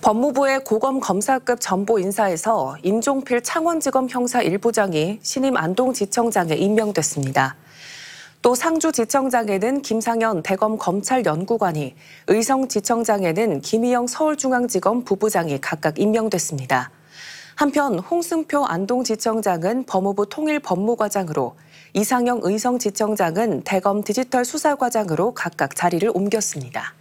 법무부의 고검 검사급 전보 인사에서 임종필 창원지검 형사 1부장이 신임 안동지청장에 임명됐습니다. 또 상주지청장에는 김상현 대검 검찰연구관이, 의성지청장에는 김희영 서울중앙지검 부부장이 각각 임명됐습니다. 한편 홍승표 안동지청장은 법무부 통일법무과장으로, 이상영 의성지청장은 대검 디지털 수사과장으로 각각 자리를 옮겼습니다.